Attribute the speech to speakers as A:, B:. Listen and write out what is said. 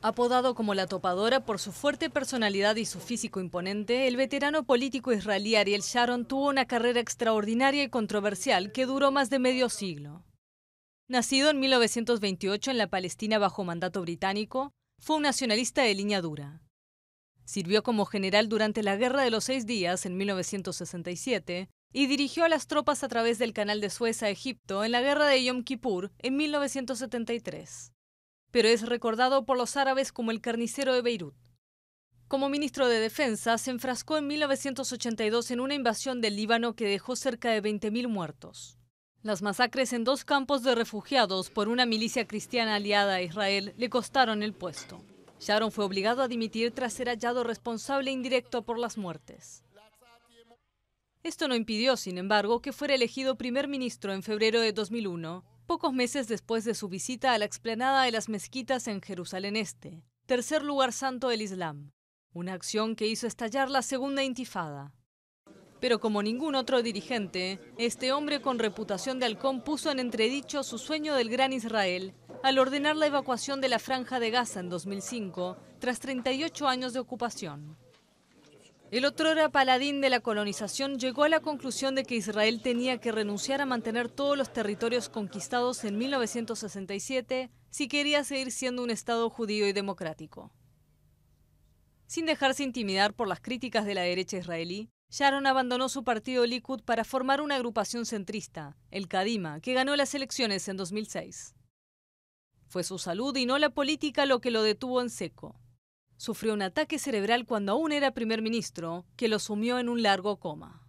A: Apodado como la topadora por su fuerte personalidad y su físico imponente, el veterano político israelí Ariel Sharon tuvo una carrera extraordinaria y controversial que duró más de medio siglo. Nacido en 1928 en la Palestina bajo mandato británico, fue un nacionalista de línea dura. Sirvió como general durante la Guerra de los Seis Días en 1967 y dirigió a las tropas a través del Canal de Suez a Egipto en la Guerra de Yom Kippur en 1973 pero es recordado por los árabes como el carnicero de Beirut. Como ministro de Defensa, se enfrascó en 1982 en una invasión del Líbano que dejó cerca de 20.000 muertos. Las masacres en dos campos de refugiados por una milicia cristiana aliada a Israel le costaron el puesto. Sharon fue obligado a dimitir tras ser hallado responsable indirecto por las muertes. Esto no impidió, sin embargo, que fuera elegido primer ministro en febrero de 2001 pocos meses después de su visita a la explanada de las mezquitas en Jerusalén Este, tercer lugar santo del Islam, una acción que hizo estallar la segunda intifada. Pero como ningún otro dirigente, este hombre con reputación de halcón puso en entredicho su sueño del gran Israel al ordenar la evacuación de la franja de Gaza en 2005, tras 38 años de ocupación. El otro era paladín de la colonización llegó a la conclusión de que Israel tenía que renunciar a mantener todos los territorios conquistados en 1967 si quería seguir siendo un Estado judío y democrático. Sin dejarse intimidar por las críticas de la derecha israelí, Sharon abandonó su partido Likud para formar una agrupación centrista, el Kadima, que ganó las elecciones en 2006. Fue su salud y no la política lo que lo detuvo en seco. Sufrió un ataque cerebral cuando aún era primer ministro, que lo sumió en un largo coma.